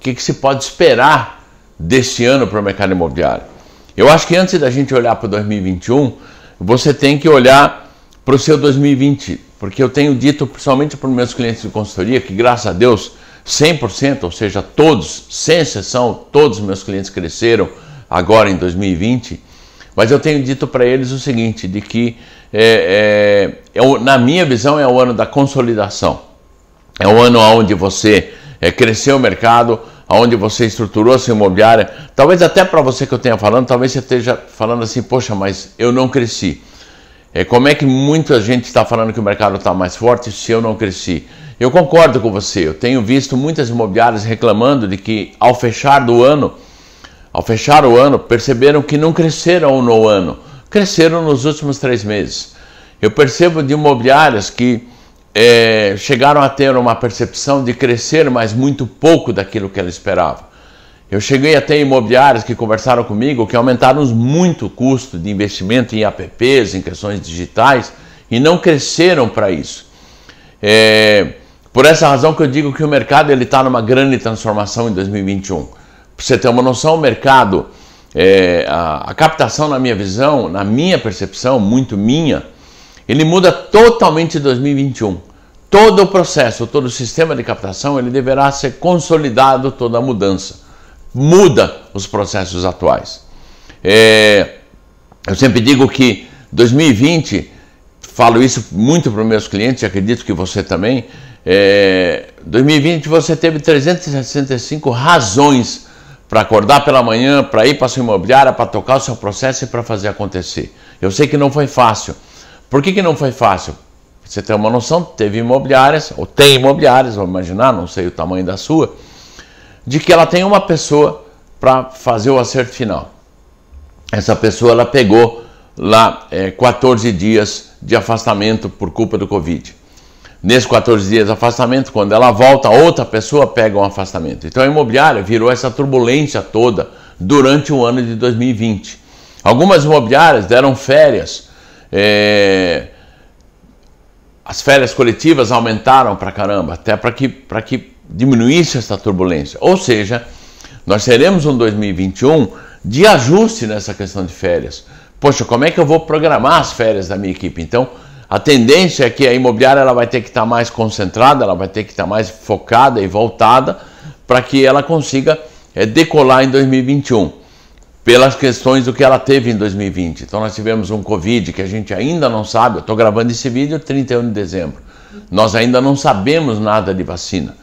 O que, que se pode esperar desse ano para o mercado imobiliário? Eu acho que antes da gente olhar para 2021, você tem que olhar para o seu 2020, porque eu tenho dito, principalmente para os meus clientes de consultoria, que graças a Deus, 100%, ou seja, todos, sem exceção, todos os meus clientes cresceram agora em 2020, mas eu tenho dito para eles o seguinte, de que, é, é, é na minha visão, é o ano da consolidação. É o ano onde você é crescer o mercado, aonde você estruturou a sua imobiliária. Talvez até para você que eu tenha falando, talvez você esteja falando assim, poxa, mas eu não cresci. É, como é que muita gente está falando que o mercado está mais forte se eu não cresci? Eu concordo com você, eu tenho visto muitas imobiliárias reclamando de que ao fechar do ano, ao fechar o ano, perceberam que não cresceram no ano, cresceram nos últimos três meses. Eu percebo de imobiliárias que é, chegaram a ter uma percepção de crescer, mas muito pouco daquilo que ela esperava. Eu cheguei a ter imobiliários que conversaram comigo que aumentaram muito o custo de investimento em apps, em questões digitais, e não cresceram para isso. É, por essa razão que eu digo que o mercado ele está numa grande transformação em 2021. Para você ter uma noção, o mercado, é, a, a captação, na minha visão, na minha percepção, muito minha, ele muda totalmente em 2021. Todo o processo, todo o sistema de captação, ele deverá ser consolidado toda a mudança. Muda os processos atuais. É, eu sempre digo que 2020, falo isso muito para os meus clientes, acredito que você também. É, 2020 você teve 365 razões para acordar pela manhã, para ir para sua imobiliária, para tocar o seu processo e para fazer acontecer. Eu sei que não foi fácil. Por que, que não foi fácil? Você tem uma noção, teve imobiliárias, ou tem imobiliárias, Vamos imaginar, não sei o tamanho da sua, de que ela tem uma pessoa para fazer o acerto final. Essa pessoa ela pegou lá é, 14 dias de afastamento por culpa do Covid. Nesses 14 dias de afastamento, quando ela volta, outra pessoa pega um afastamento. Então a imobiliária virou essa turbulência toda durante o ano de 2020. Algumas imobiliárias deram férias é, as férias coletivas aumentaram para caramba, até para que, que diminuísse essa turbulência. Ou seja, nós teremos um 2021 de ajuste nessa questão de férias. Poxa, como é que eu vou programar as férias da minha equipe? Então, a tendência é que a imobiliária ela vai ter que estar tá mais concentrada, ela vai ter que estar tá mais focada e voltada para que ela consiga é, decolar em 2021 pelas questões do que ela teve em 2020. Então nós tivemos um Covid que a gente ainda não sabe, eu estou gravando esse vídeo 31 de dezembro. Nós ainda não sabemos nada de vacina.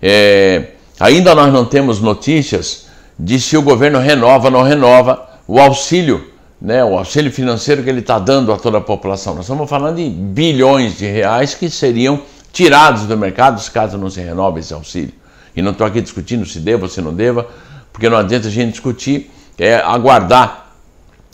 É, ainda nós não temos notícias de se o governo renova ou não renova o auxílio, né, o auxílio financeiro que ele está dando a toda a população. Nós estamos falando de bilhões de reais que seriam tirados do mercado caso não se renove esse auxílio. E não estou aqui discutindo se deva ou se não deva, porque não adianta a gente discutir é, aguardar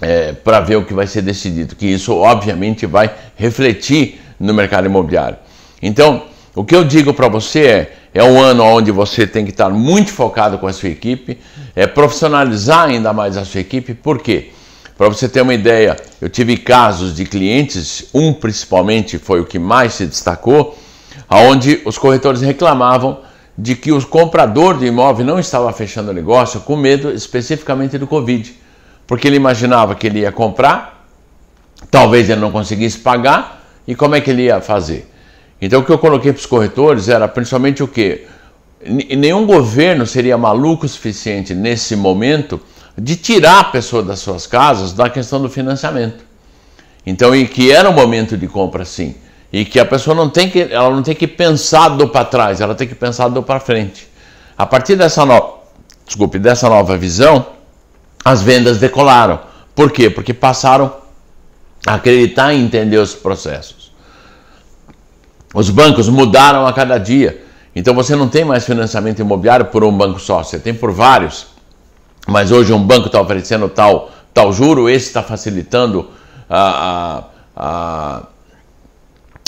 é, para ver o que vai ser decidido, que isso obviamente vai refletir no mercado imobiliário. Então, o que eu digo para você é: é um ano onde você tem que estar muito focado com a sua equipe, é profissionalizar ainda mais a sua equipe, por quê? Para você ter uma ideia, eu tive casos de clientes, um principalmente foi o que mais se destacou, aonde os corretores reclamavam de que o comprador do imóvel não estava fechando o negócio com medo especificamente do Covid, porque ele imaginava que ele ia comprar, talvez ele não conseguisse pagar, e como é que ele ia fazer? Então o que eu coloquei para os corretores era principalmente o que? Nenhum governo seria maluco o suficiente nesse momento de tirar a pessoa das suas casas da questão do financiamento. Então, e que era um momento de compra sim. E que a pessoa não tem que, ela não tem que pensar do para trás, ela tem que pensar do para frente. A partir dessa nova, desculpe, dessa nova visão, as vendas decolaram. Por quê? Porque passaram a acreditar e entender os processos. Os bancos mudaram a cada dia. Então você não tem mais financiamento imobiliário por um banco só, você tem por vários. Mas hoje um banco está oferecendo tal, tal juro, esse está facilitando a, a, a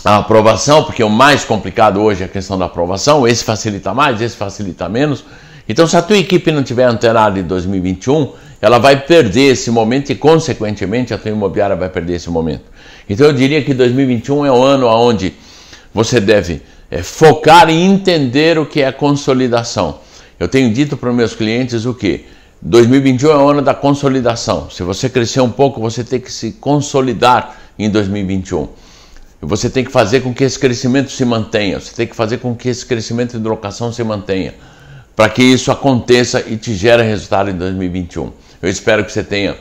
a aprovação, porque o mais complicado hoje é a questão da aprovação, esse facilita mais, esse facilita menos. Então, se a tua equipe não tiver antenada em 2021, ela vai perder esse momento e, consequentemente, a tua imobiliária vai perder esse momento. Então, eu diria que 2021 é o ano onde você deve é, focar e entender o que é consolidação. Eu tenho dito para meus clientes o que? 2021 é o ano da consolidação. Se você crescer um pouco, você tem que se consolidar em 2021. Você tem que fazer com que esse crescimento se mantenha, você tem que fazer com que esse crescimento de locação se mantenha, para que isso aconteça e te gere resultado em 2021. Eu espero que você tenha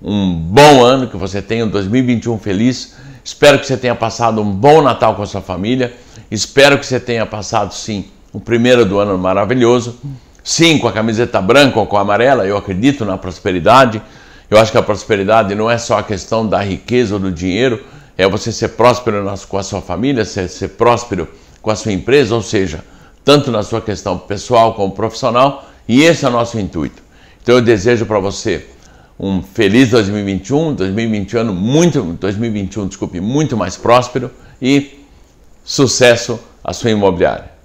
um bom ano, que você tenha um 2021 feliz. Espero que você tenha passado um bom Natal com a sua família. Espero que você tenha passado, sim, o primeiro do ano maravilhoso. Sim, com a camiseta branca ou com a amarela, eu acredito na prosperidade. Eu acho que a prosperidade não é só a questão da riqueza ou do dinheiro é você ser próspero com a sua família, ser, ser próspero com a sua empresa, ou seja, tanto na sua questão pessoal como profissional, e esse é o nosso intuito. Então eu desejo para você um feliz 2021, 2021 muito, 2021, desculpe, muito mais próspero e sucesso à sua imobiliária.